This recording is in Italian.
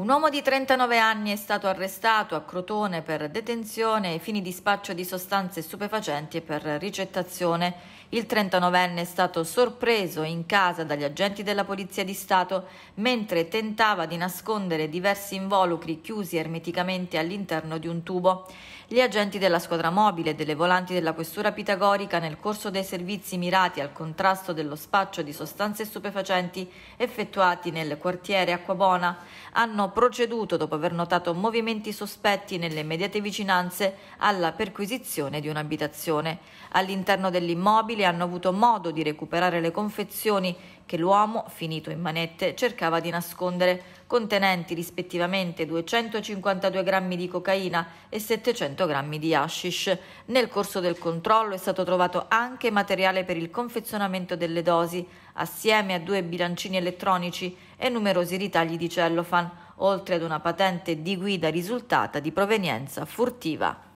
Un uomo di 39 anni è stato arrestato a Crotone per detenzione ai fini di spaccio di sostanze stupefacenti e per ricettazione. Il 39enne è stato sorpreso in casa dagli agenti della Polizia di Stato mentre tentava di nascondere diversi involucri chiusi ermeticamente all'interno di un tubo. Gli agenti della squadra mobile e delle volanti della Questura Pitagorica nel corso dei servizi mirati al contrasto dello spaccio di sostanze stupefacenti effettuati nel quartiere Acquabona hanno proceduto, dopo aver notato movimenti sospetti nelle immediate vicinanze, alla perquisizione di un'abitazione. All'interno dell'immobile hanno avuto modo di recuperare le confezioni che l'uomo, finito in manette, cercava di nascondere, contenenti rispettivamente 252 grammi di cocaina e 700 grammi di hashish. Nel corso del controllo è stato trovato anche materiale per il confezionamento delle dosi, assieme a due bilancini elettronici e numerosi ritagli di cellophane, oltre ad una patente di guida risultata di provenienza furtiva.